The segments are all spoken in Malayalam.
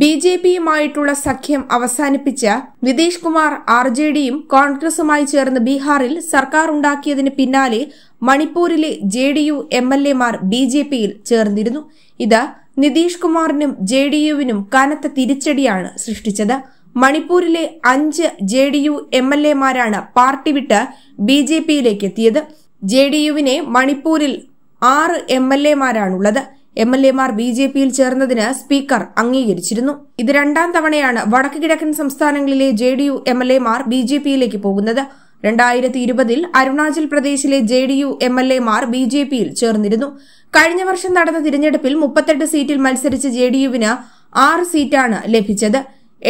ബി ജെ പിയുമായിട്ടുള്ള സഖ്യം അവസാനിപ്പിച്ച നിതീഷ് കുമാർ ആർ ജെ ഡിയും കോൺഗ്രസുമായി ചേർന്ന് ബീഹാറിൽ സർക്കാർ ഉണ്ടാക്കിയതിന് പിന്നാലെ മണിപ്പൂരിലെ J D U M L മാർ ബി ജെ പിയിൽ ചേർന്നിരുന്നു ഇത് നിതീഷ് കുമാറിനും ജെ ഡി യുവിനും കനത്ത തിരിച്ചടിയാണ് സൃഷ്ടിച്ചത് മണിപ്പൂരിലെ അഞ്ച് J D U M L മാരാണ് പാർട്ടി വിട്ട് ബി ജെ പിയിലേക്ക് എത്തിയത് ജെ ഡി യുവിനെ മണിപ്പൂരിൽ ആറ് എം എൽ എമാരാണുള്ളത് എം എൽ എമാർ ബി ജെ പിയിൽ ചേർന്നതിന് സ്പീക്കർ അംഗീകരിച്ചിരുന്നു ഇത് രണ്ടാം തവണയാണ് വടക്ക് കിഴക്കൻ സംസ്ഥാനങ്ങളിലെ J D U M L എമാർ ബി ജെ പിയിലേക്ക് പോകുന്നത് രണ്ടായിരത്തി ഇരുപതിൽ അരുണാചൽ പ്രദേശിലെ J D U M L എമാർ ബി ജെ പിയിൽ ചേർന്നിരുന്നു കഴിഞ്ഞ വർഷം നടന്ന തിരഞ്ഞെടുപ്പിൽ മുപ്പത്തെട്ട് സീറ്റിൽ മത്സരിച്ച ജെ ഡി യുവിന് ആറ് സീറ്റാണ് ലഭിച്ചത്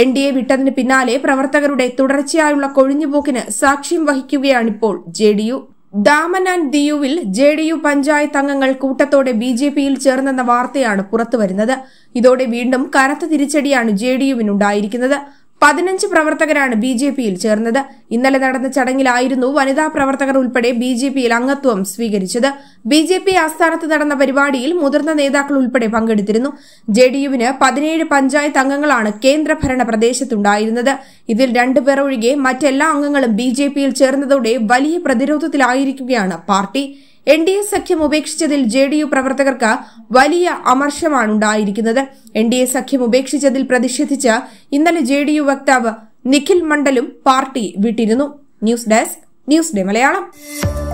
എൻ ഡി എ വിട്ടതിന് പിന്നാലെ പ്രവർത്തകരുടെ തുടർച്ചയായുള്ള കൊഴിഞ്ഞുപോക്കിന് സാക്ഷ്യം വഹിക്കുകയാണിപ്പോൾ J D U Daman and ദിയുവിൽ ജെ ഡി യു പഞ്ചായത്ത് അംഗങ്ങൾ കൂട്ടത്തോടെ ബി ജെ പിയിൽ ചേർന്നെന്ന വാർത്തയാണ് പുറത്തുവരുന്നത് ഇതോടെ വീണ്ടും കനത്ത തിരിച്ചടിയാണ് ജെ ഡി യുവിനുണ്ടായിരിക്കുന്നത് പതിനഞ്ച് പ്രവർത്തകരാണ് ബി ജെ പിയിൽ ചേർന്നത് ഇന്നലെ നടന്ന ചടങ്ങിലായിരുന്നു വനിതാ പ്രവർത്തകർ ഉൾപ്പെടെ ബി ജെ പിയിൽ അംഗത്വം സ്വീകരിച്ചത് ബി ജെ പി ആസ്ഥാനത്ത് നടന്ന പരിപാടിയിൽ മുതിർന്ന നേതാക്കൾ ഉൾപ്പെടെ പങ്കെടുത്തിരുന്നു ജെ ഡി യുവിന് പതിനേഴ് പഞ്ചായത്ത് അംഗങ്ങളാണ് കേന്ദ്രഭരണ പ്രദേശത്തുണ്ടായിരുന്നത് ഇതിൽ രണ്ടുപേർ ഒഴികെ മറ്റെല്ലാ അംഗങ്ങളും ബി ജെ പിയിൽ ചേർന്നതോടെ വലിയ പ്രതിരോധത്തിലായിരിക്കുകയാണ് പാർട്ടി എൻ ഡി എ സഖ്യം ഉപേക്ഷിച്ചതിൽ ജെ ഡി യു പ്രവർത്തകർക്ക് വലിയ അമർഷമാണുണ്ടായിരിക്കുന്നത് എൻ ഡി എ സഖ്യം ഉപേക്ഷിച്ചതിൽ പ്രതിഷേധിച്ച് ഇന്നലെ ജെ ഡി യു വക്താവ് നിഖിൽ മണ്ഡലും പാർട്ടി വിട്ടിരുന്നു news desk news day Malayalam